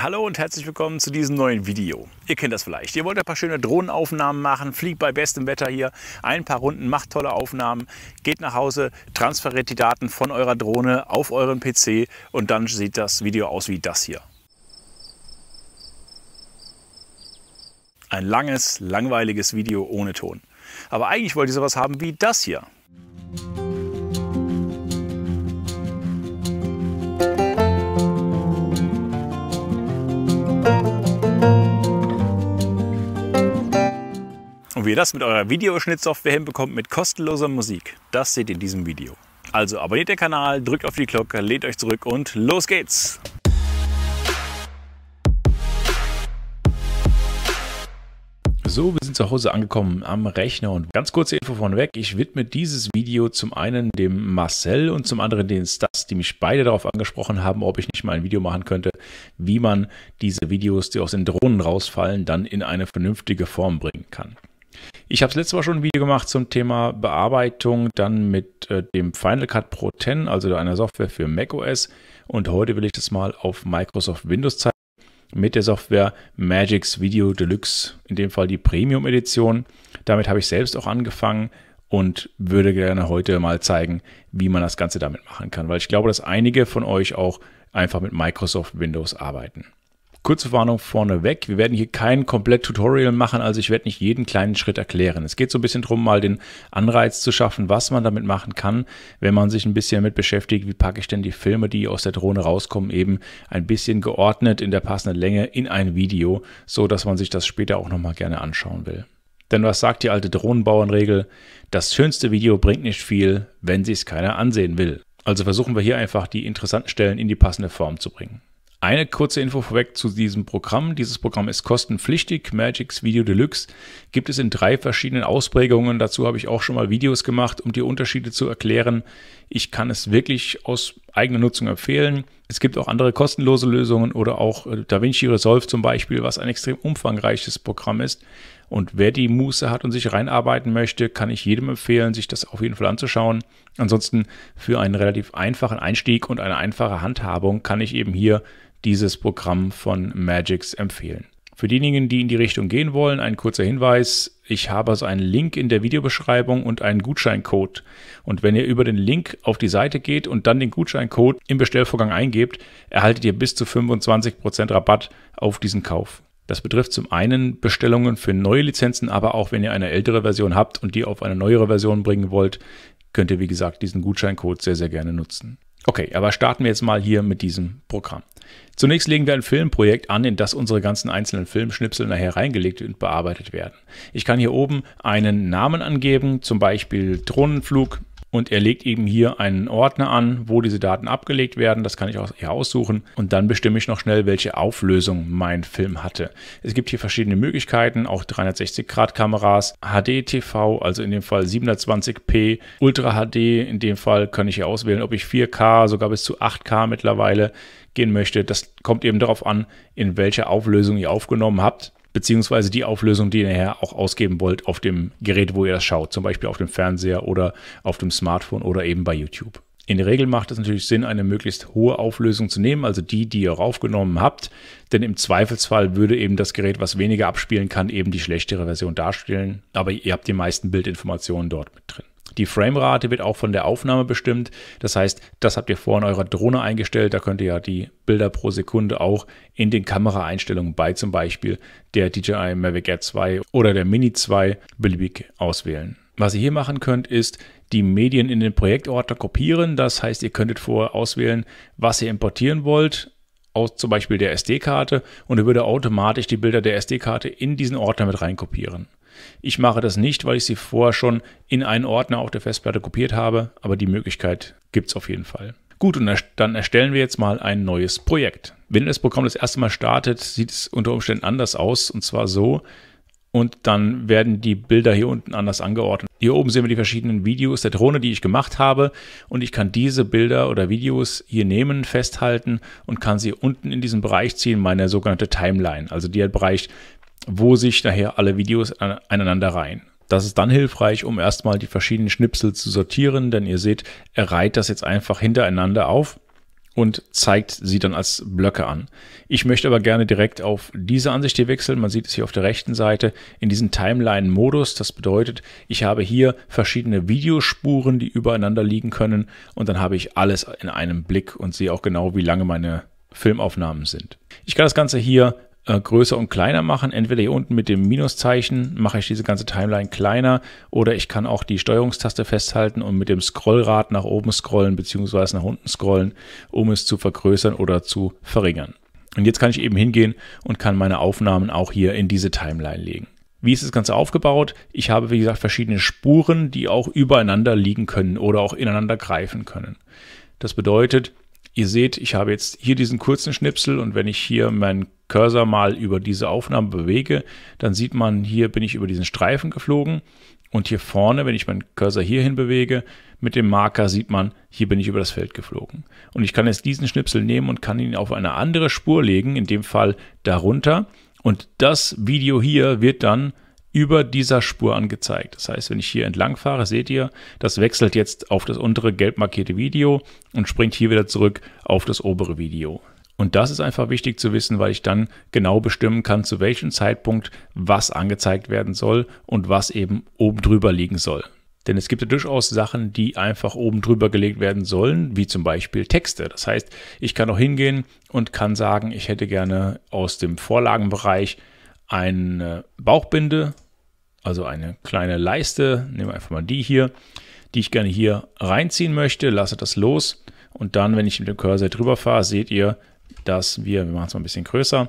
Hallo und herzlich willkommen zu diesem neuen Video. Ihr kennt das vielleicht. Ihr wollt ein paar schöne Drohnenaufnahmen machen, fliegt bei bestem Wetter hier ein paar Runden, macht tolle Aufnahmen, geht nach Hause, transferiert die Daten von eurer Drohne auf euren PC und dann sieht das Video aus wie das hier. Ein langes, langweiliges Video ohne Ton. Aber eigentlich wollt ihr sowas haben wie das hier. ihr das mit eurer Videoschnittsoftware hinbekommt mit kostenloser Musik, das seht ihr in diesem Video. Also abonniert den Kanal, drückt auf die Glocke, lehnt euch zurück und los geht's! So, wir sind zu Hause angekommen am Rechner und ganz kurze Info vorneweg. Ich widme dieses Video zum einen dem Marcel und zum anderen den Stas, die mich beide darauf angesprochen haben, ob ich nicht mal ein Video machen könnte, wie man diese Videos, die aus den Drohnen rausfallen, dann in eine vernünftige Form bringen kann. Ich habe letztes Mal schon ein Video gemacht zum Thema Bearbeitung, dann mit äh, dem Final Cut Pro 10, also einer Software für macOS. Und heute will ich das mal auf Microsoft Windows zeigen mit der Software Magix Video Deluxe, in dem Fall die Premium Edition. Damit habe ich selbst auch angefangen und würde gerne heute mal zeigen, wie man das Ganze damit machen kann, weil ich glaube, dass einige von euch auch einfach mit Microsoft Windows arbeiten. Kurze Warnung vorneweg. Wir werden hier kein komplett Tutorial machen, also ich werde nicht jeden kleinen Schritt erklären. Es geht so ein bisschen darum, mal den Anreiz zu schaffen, was man damit machen kann, wenn man sich ein bisschen damit beschäftigt, wie packe ich denn die Filme, die aus der Drohne rauskommen, eben ein bisschen geordnet in der passenden Länge in ein Video, so dass man sich das später auch nochmal gerne anschauen will. Denn was sagt die alte Drohnenbauernregel? Das schönste Video bringt nicht viel, wenn sich es keiner ansehen will. Also versuchen wir hier einfach die interessanten Stellen in die passende Form zu bringen. Eine kurze Info vorweg zu diesem Programm. Dieses Programm ist kostenpflichtig. Magix Video Deluxe gibt es in drei verschiedenen Ausprägungen. Dazu habe ich auch schon mal Videos gemacht, um die Unterschiede zu erklären. Ich kann es wirklich aus eigener Nutzung empfehlen. Es gibt auch andere kostenlose Lösungen oder auch äh, DaVinci Resolve zum Beispiel, was ein extrem umfangreiches Programm ist. Und wer die Muße hat und sich reinarbeiten möchte, kann ich jedem empfehlen, sich das auf jeden Fall anzuschauen. Ansonsten für einen relativ einfachen Einstieg und eine einfache Handhabung kann ich eben hier dieses Programm von Magix empfehlen. Für diejenigen, die in die Richtung gehen wollen, ein kurzer Hinweis. Ich habe also einen Link in der Videobeschreibung und einen Gutscheincode. Und wenn ihr über den Link auf die Seite geht und dann den Gutscheincode im Bestellvorgang eingebt, erhaltet ihr bis zu 25% Rabatt auf diesen Kauf. Das betrifft zum einen Bestellungen für neue Lizenzen, aber auch wenn ihr eine ältere Version habt und die auf eine neuere Version bringen wollt, könnt ihr, wie gesagt, diesen Gutscheincode sehr, sehr gerne nutzen. Okay, aber starten wir jetzt mal hier mit diesem Programm. Zunächst legen wir ein Filmprojekt an, in das unsere ganzen einzelnen Filmschnipsel nachher reingelegt und bearbeitet werden. Ich kann hier oben einen Namen angeben, zum Beispiel Drohnenflug, und er legt eben hier einen Ordner an, wo diese Daten abgelegt werden. Das kann ich auch hier aussuchen und dann bestimme ich noch schnell, welche Auflösung mein Film hatte. Es gibt hier verschiedene Möglichkeiten, auch 360-Grad-Kameras, HD-TV, also in dem Fall 720p, Ultra HD. In dem Fall kann ich hier auswählen, ob ich 4K, sogar bis zu 8K mittlerweile gehen möchte. Das kommt eben darauf an, in welcher Auflösung ihr aufgenommen habt beziehungsweise die Auflösung, die ihr nachher auch ausgeben wollt auf dem Gerät, wo ihr das schaut, zum Beispiel auf dem Fernseher oder auf dem Smartphone oder eben bei YouTube. In der Regel macht es natürlich Sinn, eine möglichst hohe Auflösung zu nehmen, also die, die ihr raufgenommen habt, denn im Zweifelsfall würde eben das Gerät, was weniger abspielen kann, eben die schlechtere Version darstellen, aber ihr habt die meisten Bildinformationen dort mit drin. Die Framerate wird auch von der Aufnahme bestimmt. Das heißt, das habt ihr vorhin eurer Drohne eingestellt. Da könnt ihr ja die Bilder pro Sekunde auch in den Kameraeinstellungen bei zum Beispiel der DJI Mavic Air 2 oder der Mini 2 beliebig auswählen. Was ihr hier machen könnt, ist die Medien in den Projektordner kopieren. Das heißt, ihr könntet vorher auswählen, was ihr importieren wollt aus zum Beispiel der SD-Karte und er würde automatisch die Bilder der SD-Karte in diesen Ordner mit reinkopieren. Ich mache das nicht, weil ich sie vorher schon in einen Ordner auf der Festplatte kopiert habe, aber die Möglichkeit gibt es auf jeden Fall. Gut, und dann erstellen wir jetzt mal ein neues Projekt. Wenn das Programm das erste Mal startet, sieht es unter Umständen anders aus, und zwar so, und dann werden die Bilder hier unten anders angeordnet. Hier oben sehen wir die verschiedenen Videos der Drohne, die ich gemacht habe und ich kann diese Bilder oder Videos hier nehmen, festhalten und kann sie unten in diesen Bereich ziehen, meine sogenannte Timeline, also der Bereich wo sich daher alle Videos aneinander reihen. Das ist dann hilfreich, um erstmal die verschiedenen Schnipsel zu sortieren, denn ihr seht, er reiht das jetzt einfach hintereinander auf und zeigt sie dann als Blöcke an. Ich möchte aber gerne direkt auf diese Ansicht hier wechseln. Man sieht es hier auf der rechten Seite in diesem Timeline-Modus. Das bedeutet, ich habe hier verschiedene Videospuren, die übereinander liegen können und dann habe ich alles in einem Blick und sehe auch genau, wie lange meine Filmaufnahmen sind. Ich kann das Ganze hier äh, größer und kleiner machen. Entweder hier unten mit dem Minuszeichen mache ich diese ganze Timeline kleiner oder ich kann auch die Steuerungstaste festhalten und mit dem Scrollrad nach oben scrollen bzw. nach unten scrollen, um es zu vergrößern oder zu verringern. Und jetzt kann ich eben hingehen und kann meine Aufnahmen auch hier in diese Timeline legen. Wie ist das Ganze aufgebaut? Ich habe, wie gesagt, verschiedene Spuren, die auch übereinander liegen können oder auch ineinander greifen können. Das bedeutet, Ihr seht, ich habe jetzt hier diesen kurzen Schnipsel und wenn ich hier meinen Cursor mal über diese Aufnahme bewege, dann sieht man, hier bin ich über diesen Streifen geflogen und hier vorne, wenn ich meinen Cursor hierhin bewege, mit dem Marker sieht man, hier bin ich über das Feld geflogen. Und ich kann jetzt diesen Schnipsel nehmen und kann ihn auf eine andere Spur legen, in dem Fall darunter. Und das Video hier wird dann über dieser Spur angezeigt. Das heißt, wenn ich hier entlang fahre, seht ihr, das wechselt jetzt auf das untere gelb markierte Video und springt hier wieder zurück auf das obere Video. Und das ist einfach wichtig zu wissen, weil ich dann genau bestimmen kann, zu welchem Zeitpunkt was angezeigt werden soll und was eben oben drüber liegen soll. Denn es gibt ja durchaus Sachen, die einfach oben drüber gelegt werden sollen, wie zum Beispiel Texte. Das heißt, ich kann auch hingehen und kann sagen, ich hätte gerne aus dem Vorlagenbereich eine Bauchbinde, also eine kleine Leiste, nehmen wir einfach mal die hier, die ich gerne hier reinziehen möchte, lasse das los und dann, wenn ich mit dem Cursor drüber fahre, seht ihr, dass wir, wir machen es mal ein bisschen größer,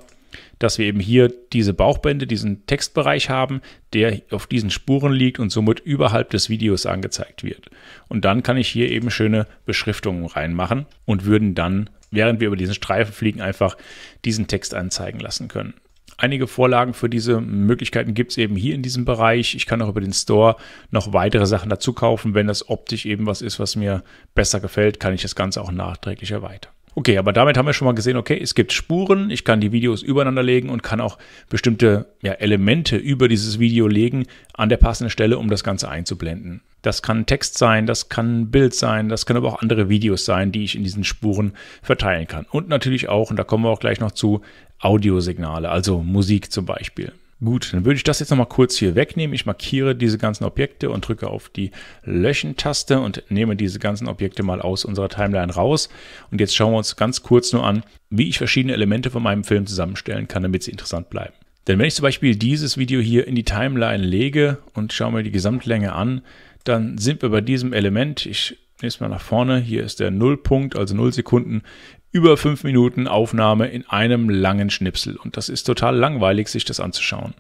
dass wir eben hier diese Bauchbände, diesen Textbereich haben, der auf diesen Spuren liegt und somit überhalb des Videos angezeigt wird. Und dann kann ich hier eben schöne Beschriftungen reinmachen und würden dann, während wir über diesen Streifen fliegen, einfach diesen Text anzeigen lassen können einige Vorlagen für diese Möglichkeiten gibt es eben hier in diesem Bereich. Ich kann auch über den Store noch weitere Sachen dazu kaufen. Wenn das optisch eben was ist, was mir besser gefällt, kann ich das Ganze auch nachträglich erweitern. Okay, aber damit haben wir schon mal gesehen, okay, es gibt Spuren, ich kann die Videos übereinander legen und kann auch bestimmte ja, Elemente über dieses Video legen an der passenden Stelle, um das Ganze einzublenden. Das kann Text sein, das kann Bild sein, das können aber auch andere Videos sein, die ich in diesen Spuren verteilen kann. Und natürlich auch, und da kommen wir auch gleich noch zu, Audiosignale, also Musik zum Beispiel. Gut, dann würde ich das jetzt nochmal kurz hier wegnehmen. Ich markiere diese ganzen Objekte und drücke auf die Löschen-Taste und nehme diese ganzen Objekte mal aus unserer Timeline raus. Und jetzt schauen wir uns ganz kurz nur an, wie ich verschiedene Elemente von meinem Film zusammenstellen kann, damit sie interessant bleiben. Denn wenn ich zum Beispiel dieses Video hier in die Timeline lege und schaue mir die Gesamtlänge an, dann sind wir bei diesem Element, ich nehme es mal nach vorne, hier ist der Nullpunkt, also 0 Sekunden, über fünf Minuten Aufnahme in einem langen Schnipsel. Und das ist total langweilig, sich das anzuschauen.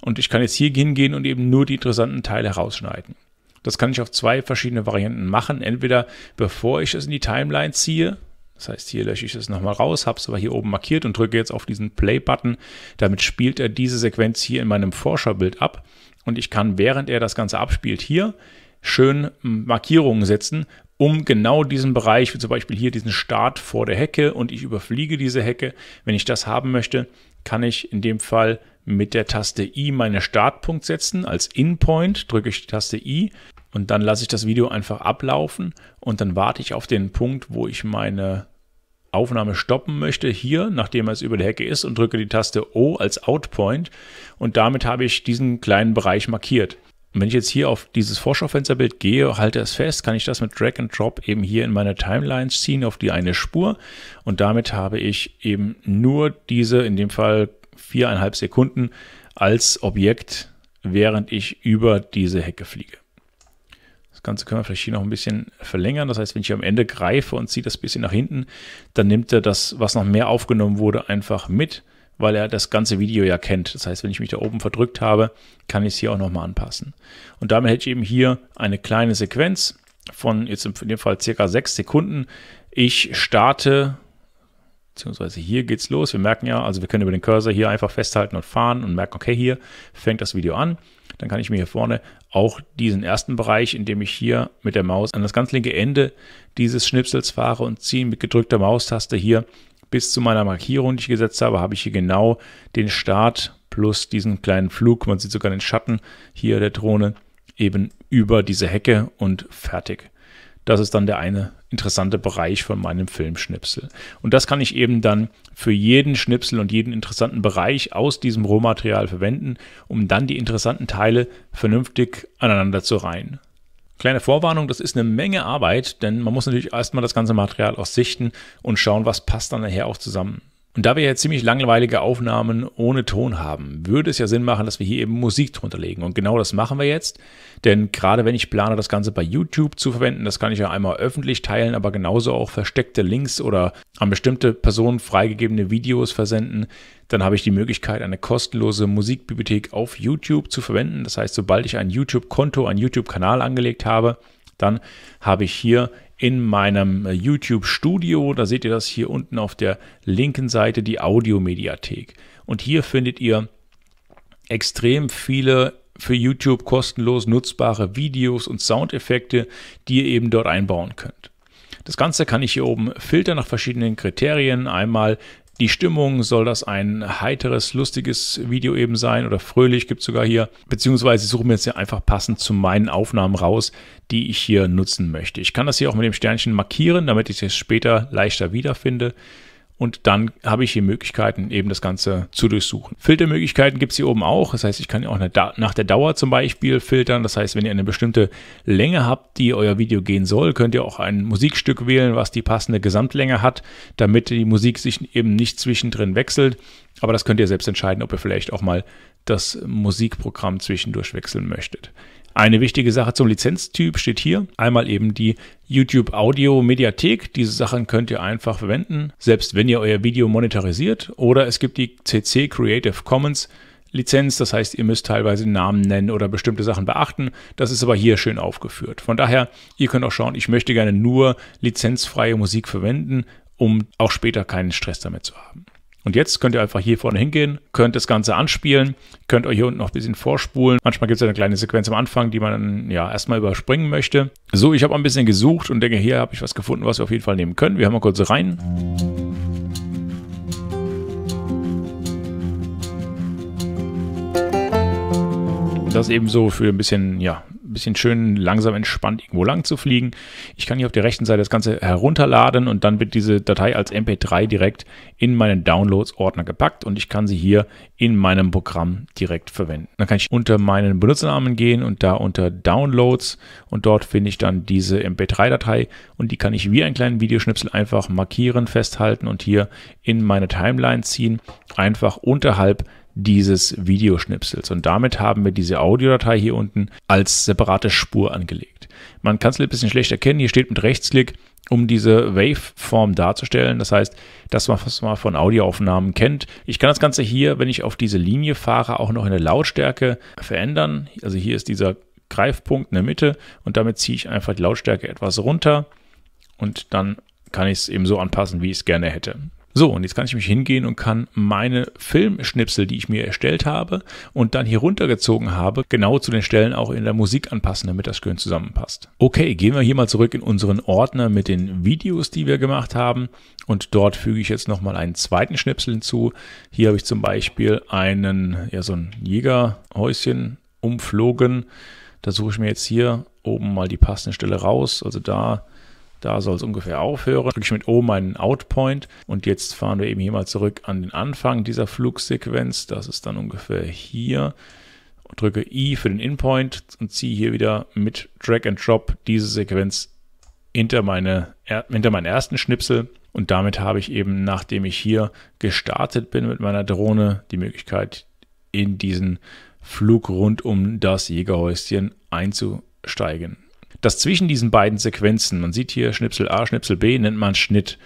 Und ich kann jetzt hier hingehen und eben nur die interessanten Teile herausschneiden. Das kann ich auf zwei verschiedene Varianten machen. Entweder bevor ich es in die Timeline ziehe, das heißt, hier lösche ich es nochmal raus, habe es aber hier oben markiert und drücke jetzt auf diesen Play-Button. Damit spielt er diese Sequenz hier in meinem Vorschaubild ab. Und ich kann, während er das Ganze abspielt, hier schön Markierungen setzen um genau diesen Bereich, wie zum Beispiel hier diesen Start vor der Hecke und ich überfliege diese Hecke. Wenn ich das haben möchte, kann ich in dem Fall mit der Taste I meine Startpunkt setzen. Als Inpoint drücke ich die Taste I und dann lasse ich das Video einfach ablaufen und dann warte ich auf den Punkt, wo ich meine Aufnahme stoppen möchte, hier, nachdem es über der Hecke ist und drücke die Taste O als Outpoint und damit habe ich diesen kleinen Bereich markiert. Und wenn ich jetzt hier auf dieses Vorschaufensterbild gehe, halte es fest, kann ich das mit Drag and Drop eben hier in meine Timelines ziehen auf die eine Spur. Und damit habe ich eben nur diese, in dem Fall viereinhalb Sekunden, als Objekt, während ich über diese Hecke fliege. Das Ganze können wir vielleicht hier noch ein bisschen verlängern. Das heißt, wenn ich am Ende greife und ziehe das bisschen nach hinten, dann nimmt er das, was noch mehr aufgenommen wurde, einfach mit weil er das ganze Video ja kennt. Das heißt, wenn ich mich da oben verdrückt habe, kann ich es hier auch nochmal anpassen. Und damit hätte ich eben hier eine kleine Sequenz von jetzt in dem Fall circa sechs Sekunden. Ich starte, beziehungsweise hier geht's los. Wir merken ja, also wir können über den Cursor hier einfach festhalten und fahren und merken, okay, hier fängt das Video an. Dann kann ich mir hier vorne auch diesen ersten Bereich, indem ich hier mit der Maus an das ganz linke Ende dieses Schnipsels fahre und ziehe mit gedrückter Maustaste hier bis zu meiner Markierung, die ich gesetzt habe, habe ich hier genau den Start plus diesen kleinen Flug, man sieht sogar den Schatten hier der Drohne, eben über diese Hecke und fertig. Das ist dann der eine interessante Bereich von meinem Filmschnipsel. Und das kann ich eben dann für jeden Schnipsel und jeden interessanten Bereich aus diesem Rohmaterial verwenden, um dann die interessanten Teile vernünftig aneinander zu reihen. Kleine Vorwarnung, das ist eine Menge Arbeit, denn man muss natürlich erstmal das ganze Material aussichten und schauen, was passt dann nachher auch zusammen. Und da wir jetzt ziemlich langweilige Aufnahmen ohne Ton haben, würde es ja Sinn machen, dass wir hier eben Musik drunter legen. Und genau das machen wir jetzt, denn gerade wenn ich plane, das Ganze bei YouTube zu verwenden, das kann ich ja einmal öffentlich teilen, aber genauso auch versteckte Links oder an bestimmte Personen freigegebene Videos versenden, dann habe ich die Möglichkeit, eine kostenlose Musikbibliothek auf YouTube zu verwenden. Das heißt, sobald ich ein YouTube-Konto, einen YouTube-Kanal angelegt habe, dann habe ich hier in meinem äh, YouTube-Studio. Da seht ihr das hier unten auf der linken Seite, die Audiomediathek. Und hier findet ihr extrem viele für YouTube kostenlos nutzbare Videos und Soundeffekte, die ihr eben dort einbauen könnt. Das Ganze kann ich hier oben filtern nach verschiedenen Kriterien. Einmal die Stimmung, soll das ein heiteres, lustiges Video eben sein oder fröhlich gibt es sogar hier. Beziehungsweise suche mir jetzt ja einfach passend zu meinen Aufnahmen raus, die ich hier nutzen möchte. Ich kann das hier auch mit dem Sternchen markieren, damit ich es später leichter wiederfinde und dann habe ich hier Möglichkeiten, eben das Ganze zu durchsuchen. Filtermöglichkeiten gibt es hier oben auch. Das heißt, ich kann auch nach der Dauer zum Beispiel filtern. Das heißt, wenn ihr eine bestimmte Länge habt, die euer Video gehen soll, könnt ihr auch ein Musikstück wählen, was die passende Gesamtlänge hat, damit die Musik sich eben nicht zwischendrin wechselt. Aber das könnt ihr selbst entscheiden, ob ihr vielleicht auch mal das Musikprogramm zwischendurch wechseln möchtet. Eine wichtige Sache zum Lizenztyp steht hier. Einmal eben die YouTube Audio Mediathek. Diese Sachen könnt ihr einfach verwenden, selbst wenn ihr euer Video monetarisiert. Oder es gibt die CC Creative Commons. Lizenz, das heißt, ihr müsst teilweise Namen nennen oder bestimmte Sachen beachten. Das ist aber hier schön aufgeführt. Von daher, ihr könnt auch schauen, ich möchte gerne nur lizenzfreie Musik verwenden, um auch später keinen Stress damit zu haben. Und jetzt könnt ihr einfach hier vorne hingehen, könnt das Ganze anspielen, könnt euch hier unten noch ein bisschen vorspulen. Manchmal gibt es ja eine kleine Sequenz am Anfang, die man ja erstmal überspringen möchte. So, ich habe ein bisschen gesucht und denke, hier habe ich was gefunden, was wir auf jeden Fall nehmen können. Wir haben mal kurz rein. Das ebenso für ein bisschen, ja, bisschen schön langsam entspannt irgendwo lang zu fliegen. Ich kann hier auf der rechten Seite das Ganze herunterladen und dann wird diese Datei als MP3 direkt in meinen Downloads-Ordner gepackt und ich kann sie hier in meinem Programm direkt verwenden. Dann kann ich unter meinen Benutzernamen gehen und da unter Downloads und dort finde ich dann diese MP3-Datei und die kann ich wie einen kleinen Videoschnipsel einfach markieren, festhalten und hier in meine Timeline ziehen, einfach unterhalb dieses Videoschnipsels. Und damit haben wir diese Audiodatei hier unten als separate Spur angelegt. Man kann es ein bisschen schlecht erkennen. Hier steht mit Rechtsklick, um diese Waveform darzustellen. Das heißt, das, was man von Audioaufnahmen kennt. Ich kann das Ganze hier, wenn ich auf diese Linie fahre, auch noch in der Lautstärke verändern. Also hier ist dieser Greifpunkt in der Mitte und damit ziehe ich einfach die Lautstärke etwas runter und dann kann ich es eben so anpassen, wie ich es gerne hätte. So, und jetzt kann ich mich hingehen und kann meine Filmschnipsel, die ich mir erstellt habe und dann hier runtergezogen habe, genau zu den Stellen auch in der Musik anpassen, damit das schön zusammenpasst. Okay, gehen wir hier mal zurück in unseren Ordner mit den Videos, die wir gemacht haben. Und dort füge ich jetzt nochmal einen zweiten Schnipsel hinzu. Hier habe ich zum Beispiel einen, ja, so ein Jägerhäuschen umflogen. Da suche ich mir jetzt hier oben mal die passende Stelle raus. Also da da soll es ungefähr aufhören. Drücke ich mit O meinen Outpoint und jetzt fahren wir eben hier mal zurück an den Anfang dieser Flugsequenz. Das ist dann ungefähr hier. Drücke I für den Inpoint und ziehe hier wieder mit Drag and Drop diese Sequenz hinter, meine, hinter meinen ersten Schnipsel. Und damit habe ich eben, nachdem ich hier gestartet bin mit meiner Drohne, die Möglichkeit, in diesen Flug rund um das Jägerhäuschen einzusteigen dass zwischen diesen beiden Sequenzen, man sieht hier Schnipsel A, Schnipsel B, nennt man Schnitt.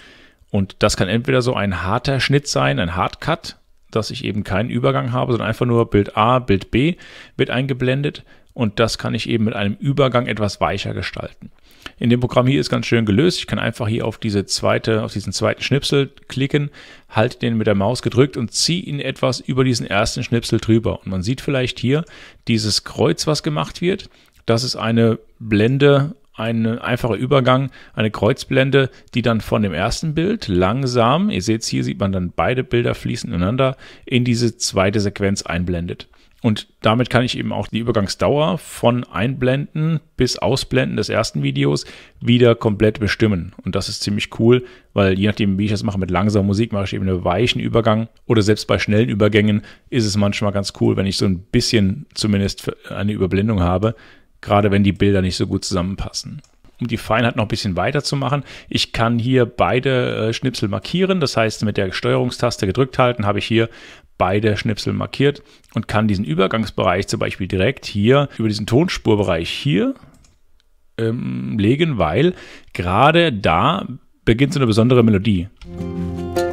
Und das kann entweder so ein harter Schnitt sein, ein Hardcut, dass ich eben keinen Übergang habe, sondern einfach nur Bild A, Bild B wird eingeblendet. Und das kann ich eben mit einem Übergang etwas weicher gestalten. In dem Programm hier ist ganz schön gelöst. Ich kann einfach hier auf, diese zweite, auf diesen zweiten Schnipsel klicken, halte den mit der Maus gedrückt und ziehe ihn etwas über diesen ersten Schnipsel drüber. Und man sieht vielleicht hier dieses Kreuz, was gemacht wird. Das ist eine Blende, ein einfacher Übergang, eine Kreuzblende, die dann von dem ersten Bild langsam, ihr seht es hier, sieht man dann beide Bilder fließen ineinander, in diese zweite Sequenz einblendet. Und damit kann ich eben auch die Übergangsdauer von Einblenden bis Ausblenden des ersten Videos wieder komplett bestimmen. Und das ist ziemlich cool, weil je nachdem, wie ich das mache mit langsamer Musik, mache ich eben einen weichen Übergang. Oder selbst bei schnellen Übergängen ist es manchmal ganz cool, wenn ich so ein bisschen zumindest eine Überblendung habe gerade wenn die Bilder nicht so gut zusammenpassen. Um die Feinheit noch ein bisschen weiter zu machen, ich kann hier beide äh, Schnipsel markieren. Das heißt, mit der Steuerungstaste gedrückt halten, habe ich hier beide Schnipsel markiert und kann diesen Übergangsbereich zum Beispiel direkt hier über diesen Tonspurbereich hier ähm, legen, weil gerade da beginnt so eine besondere Melodie. Musik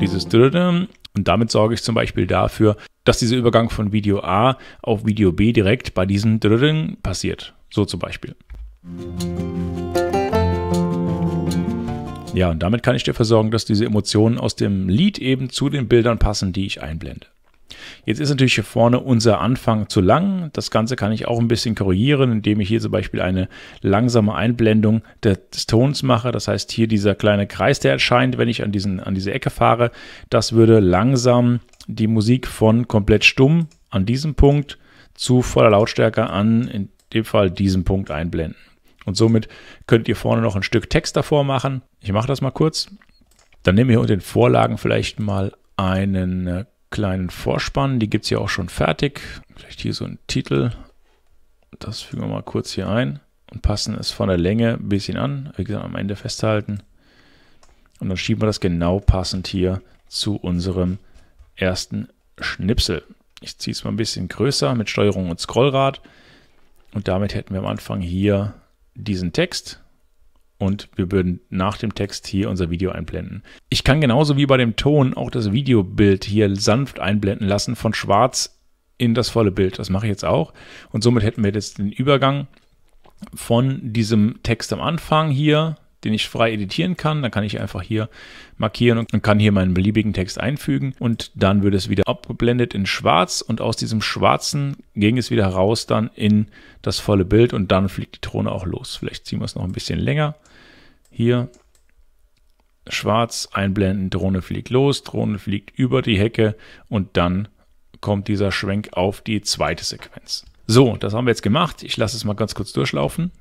dieses und damit sorge ich zum Beispiel dafür, dass dieser Übergang von Video A auf Video B direkt bei diesem passiert. So zum Beispiel. Ja, und damit kann ich dafür sorgen, dass diese Emotionen aus dem Lied eben zu den Bildern passen, die ich einblende. Jetzt ist natürlich hier vorne unser Anfang zu lang. Das Ganze kann ich auch ein bisschen korrigieren, indem ich hier zum Beispiel eine langsame Einblendung des Tons mache. Das heißt, hier dieser kleine Kreis, der erscheint, wenn ich an, diesen, an diese Ecke fahre, das würde langsam die Musik von komplett stumm an diesem Punkt zu voller Lautstärke an, in dem Fall diesem Punkt einblenden. Und somit könnt ihr vorne noch ein Stück Text davor machen. Ich mache das mal kurz. Dann nehmen wir unter den Vorlagen vielleicht mal einen äh, kleinen Vorspann. Die gibt es ja auch schon fertig. Vielleicht hier so ein Titel. Das fügen wir mal kurz hier ein und passen es von der Länge ein bisschen an. Wie gesagt, am Ende festhalten. Und dann schieben wir das genau passend hier zu unserem ersten Schnipsel. Ich ziehe es mal ein bisschen größer mit Steuerung und Scrollrad. Und damit hätten wir am Anfang hier diesen Text und wir würden nach dem Text hier unser Video einblenden. Ich kann genauso wie bei dem Ton auch das Videobild hier sanft einblenden lassen von schwarz in das volle Bild. Das mache ich jetzt auch und somit hätten wir jetzt den Übergang von diesem Text am Anfang hier den ich frei editieren kann. Dann kann ich einfach hier markieren und kann hier meinen beliebigen Text einfügen und dann wird es wieder abgeblendet in schwarz und aus diesem schwarzen ging es wieder raus dann in das volle Bild und dann fliegt die Drohne auch los. Vielleicht ziehen wir es noch ein bisschen länger. Hier schwarz einblenden, Drohne fliegt los, Drohne fliegt über die Hecke und dann kommt dieser Schwenk auf die zweite Sequenz. So, das haben wir jetzt gemacht. Ich lasse es mal ganz kurz durchlaufen.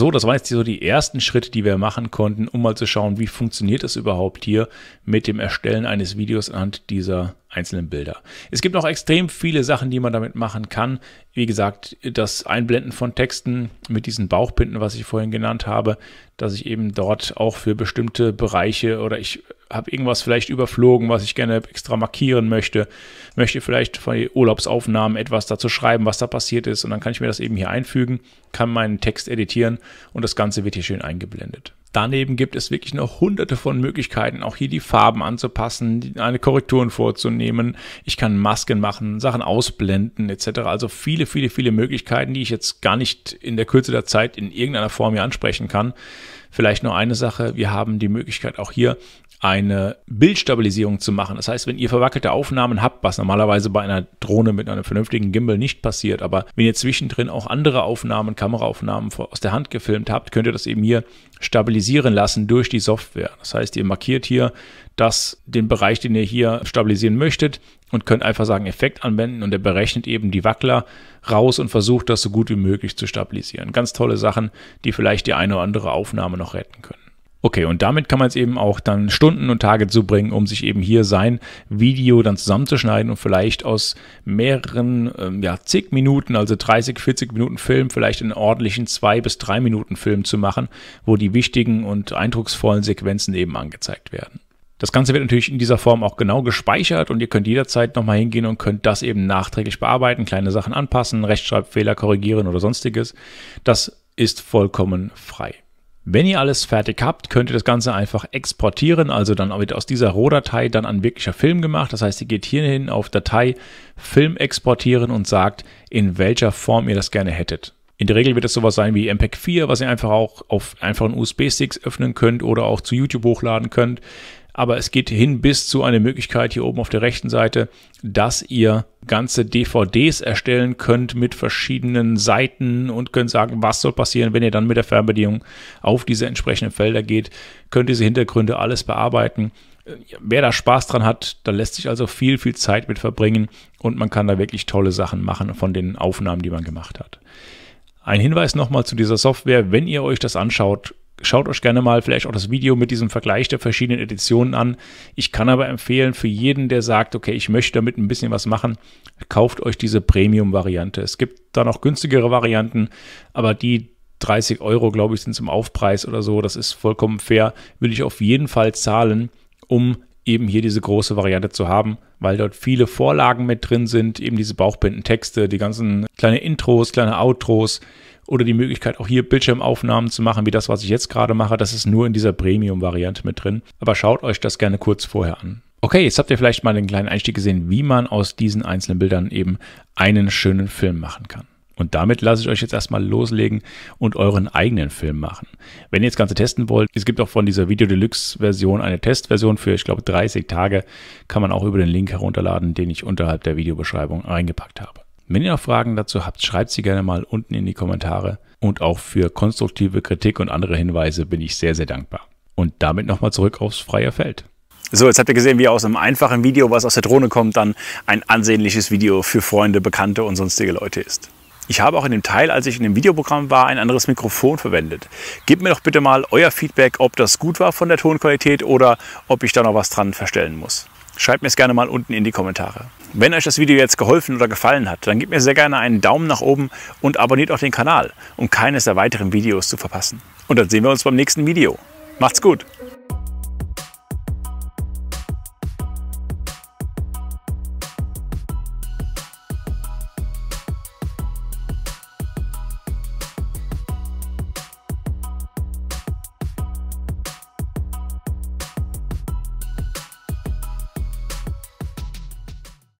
so, das waren jetzt so die ersten Schritte, die wir machen konnten, um mal zu schauen, wie funktioniert es überhaupt hier mit dem Erstellen eines Videos anhand dieser einzelnen Bilder. Es gibt noch extrem viele Sachen, die man damit machen kann. Wie gesagt, das Einblenden von Texten mit diesen Bauchbinden, was ich vorhin genannt habe, dass ich eben dort auch für bestimmte Bereiche oder ich habe irgendwas vielleicht überflogen, was ich gerne extra markieren möchte, möchte vielleicht von den Urlaubsaufnahmen etwas dazu schreiben, was da passiert ist und dann kann ich mir das eben hier einfügen, kann meinen Text editieren und das Ganze wird hier schön eingeblendet. Daneben gibt es wirklich noch hunderte von Möglichkeiten, auch hier die Farben anzupassen, eine Korrekturen vorzunehmen. Ich kann Masken machen, Sachen ausblenden etc. Also viele, viele, viele Möglichkeiten, die ich jetzt gar nicht in der Kürze der Zeit in irgendeiner Form hier ansprechen kann. Vielleicht nur eine Sache, wir haben die Möglichkeit auch hier eine Bildstabilisierung zu machen. Das heißt, wenn ihr verwackelte Aufnahmen habt, was normalerweise bei einer Drohne mit einem vernünftigen Gimbal nicht passiert, aber wenn ihr zwischendrin auch andere Aufnahmen, Kameraaufnahmen aus der Hand gefilmt habt, könnt ihr das eben hier stabilisieren lassen durch die Software. Das heißt, ihr markiert hier das, den Bereich, den ihr hier stabilisieren möchtet und könnt einfach sagen Effekt anwenden und er berechnet eben die Wackler raus und versucht das so gut wie möglich zu stabilisieren. Ganz tolle Sachen, die vielleicht die eine oder andere Aufnahme noch retten können. Okay, und damit kann man es eben auch dann Stunden und Tage zubringen, um sich eben hier sein Video dann zusammenzuschneiden und vielleicht aus mehreren, ähm, ja, zig Minuten, also 30, 40 Minuten Film, vielleicht einen ordentlichen zwei bis drei Minuten Film zu machen, wo die wichtigen und eindrucksvollen Sequenzen eben angezeigt werden. Das Ganze wird natürlich in dieser Form auch genau gespeichert und ihr könnt jederzeit nochmal hingehen und könnt das eben nachträglich bearbeiten, kleine Sachen anpassen, Rechtschreibfehler korrigieren oder sonstiges. Das ist vollkommen frei. Wenn ihr alles fertig habt, könnt ihr das Ganze einfach exportieren, also dann wird aus dieser Rohdatei dann ein wirklicher Film gemacht. Das heißt, ihr geht hierhin auf Datei, Film exportieren und sagt, in welcher Form ihr das gerne hättet. In der Regel wird es sowas sein wie MPEG 4, was ihr einfach auch auf einfachen USB-Sticks öffnen könnt oder auch zu YouTube hochladen könnt aber es geht hin bis zu einer Möglichkeit hier oben auf der rechten Seite, dass ihr ganze DVDs erstellen könnt mit verschiedenen Seiten und könnt sagen, was soll passieren, wenn ihr dann mit der Fernbedienung auf diese entsprechenden Felder geht, könnt diese Hintergründe alles bearbeiten. Wer da Spaß dran hat, da lässt sich also viel, viel Zeit mit verbringen und man kann da wirklich tolle Sachen machen von den Aufnahmen, die man gemacht hat. Ein Hinweis nochmal zu dieser Software, wenn ihr euch das anschaut, Schaut euch gerne mal vielleicht auch das Video mit diesem Vergleich der verschiedenen Editionen an. Ich kann aber empfehlen, für jeden, der sagt, okay, ich möchte damit ein bisschen was machen, kauft euch diese Premium-Variante. Es gibt da noch günstigere Varianten, aber die 30 Euro, glaube ich, sind zum Aufpreis oder so. Das ist vollkommen fair. Will ich auf jeden Fall zahlen, um eben hier diese große Variante zu haben, weil dort viele Vorlagen mit drin sind, eben diese Bauchbindentexte, die ganzen kleine Intros, kleine Outros oder die Möglichkeit auch hier Bildschirmaufnahmen zu machen, wie das, was ich jetzt gerade mache. Das ist nur in dieser Premium-Variante mit drin. Aber schaut euch das gerne kurz vorher an. Okay, jetzt habt ihr vielleicht mal den kleinen Einstieg gesehen, wie man aus diesen einzelnen Bildern eben einen schönen Film machen kann. Und damit lasse ich euch jetzt erstmal loslegen und euren eigenen Film machen. Wenn ihr das Ganze testen wollt, es gibt auch von dieser Video Deluxe Version eine Testversion für, ich glaube, 30 Tage. Kann man auch über den Link herunterladen, den ich unterhalb der Videobeschreibung eingepackt habe. Wenn ihr noch Fragen dazu habt, schreibt sie gerne mal unten in die Kommentare. Und auch für konstruktive Kritik und andere Hinweise bin ich sehr, sehr dankbar. Und damit nochmal zurück aufs freie Feld. So, jetzt habt ihr gesehen, wie aus einem einfachen Video, was aus der Drohne kommt, dann ein ansehnliches Video für Freunde, Bekannte und sonstige Leute ist. Ich habe auch in dem Teil, als ich in dem Videoprogramm war, ein anderes Mikrofon verwendet. Gebt mir doch bitte mal euer Feedback, ob das gut war von der Tonqualität oder ob ich da noch was dran verstellen muss. Schreibt mir es gerne mal unten in die Kommentare. Wenn euch das Video jetzt geholfen oder gefallen hat, dann gebt mir sehr gerne einen Daumen nach oben und abonniert auch den Kanal, um keines der weiteren Videos zu verpassen. Und dann sehen wir uns beim nächsten Video. Macht's gut!